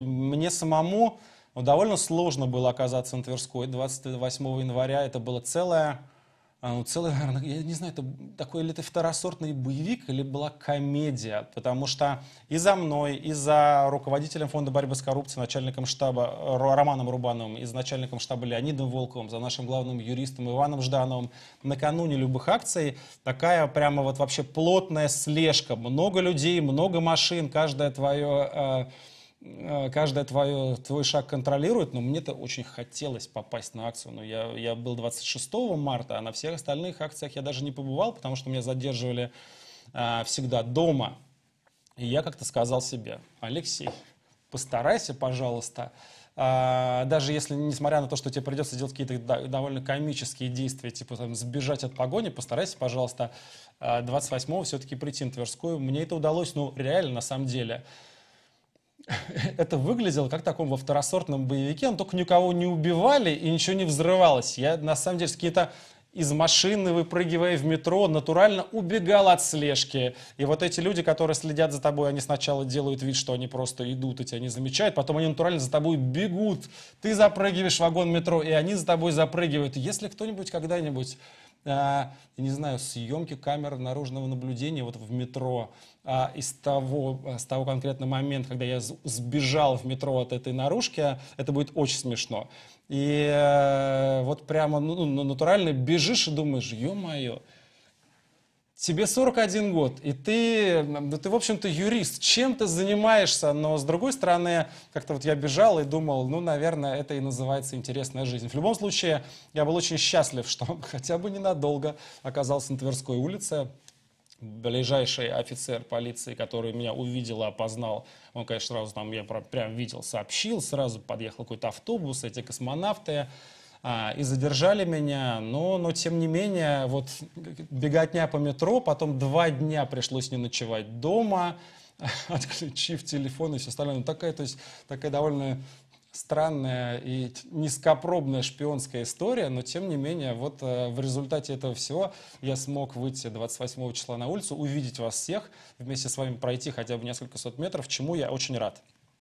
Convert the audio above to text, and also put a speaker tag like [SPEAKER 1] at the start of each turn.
[SPEAKER 1] Мне самому ну, довольно сложно было оказаться на Тверской 28 января. Это было целое, а, ну, целое, я не знаю, это такой ли это второсортный боевик или была комедия, потому что и за мной, и за руководителем фонда борьбы с коррупцией, начальником штаба э, Романом Рубановым, и за начальником штаба Леонидом Волковым, за нашим главным юристом Иваном Ждановым, накануне любых акций такая прямо вот вообще плотная слежка, много людей, много машин, каждая твое... Э, Э, каждый твое, твой шаг контролирует, но мне-то очень хотелось попасть на акцию. Но ну, я, я был 26 марта, а на всех остальных акциях я даже не побывал, потому что меня задерживали а, всегда дома. И я как-то сказал себе, Алексей, постарайся, пожалуйста, а, даже если, несмотря на то, что тебе придется делать какие-то довольно комические действия, типа там, сбежать от погони, постарайся, пожалуйста, 28-го а, все-таки прийти на Тверскую. Мне это удалось, ну, реально, на самом деле. это выглядело как в таком во второсортном боевике, но только никого не убивали и ничего не взрывалось. Я, на самом деле, какие-то из машины, выпрыгивая в метро, натурально убегал от слежки. И вот эти люди, которые следят за тобой, они сначала делают вид, что они просто идут и тебя не замечают, потом они натурально за тобой бегут. Ты запрыгиваешь в вагон метро, и они за тобой запрыгивают. Если кто-нибудь когда-нибудь а, я не знаю, съемки камер наружного наблюдения вот в метро, а из того, а, с того конкретного момента, когда я сбежал в метро от этой наружки, это будет очень смешно. И э, вот прямо ну, ну, натурально бежишь и думаешь, ё-моё, тебе 41 год, и ты, ну, ты в общем-то, юрист, чем ты занимаешься, но, с другой стороны, как-то вот я бежал и думал, ну, наверное, это и называется интересная жизнь. В любом случае, я был очень счастлив, что хотя бы ненадолго оказался на Тверской улице, ближайший офицер полиции, который меня увидел и опознал, он, конечно, сразу там, я прям видел, сообщил, сразу подъехал какой-то автобус, эти космонавты, а, и задержали меня, но, но тем не менее, вот беготня по метро, потом два дня пришлось не ночевать дома, отключив телефон и все остальное. Ну, такая, то есть, такая довольно странная и низкопробная шпионская история, но тем не менее, вот э, в результате этого всего я смог выйти 28 числа на улицу, увидеть вас всех, вместе с вами пройти хотя бы несколько сот метров, чему я очень рад.